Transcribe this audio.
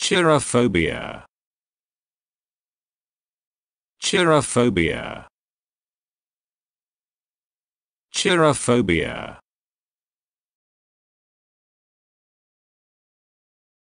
Chirophobia. Chirophobia. Chirophobia.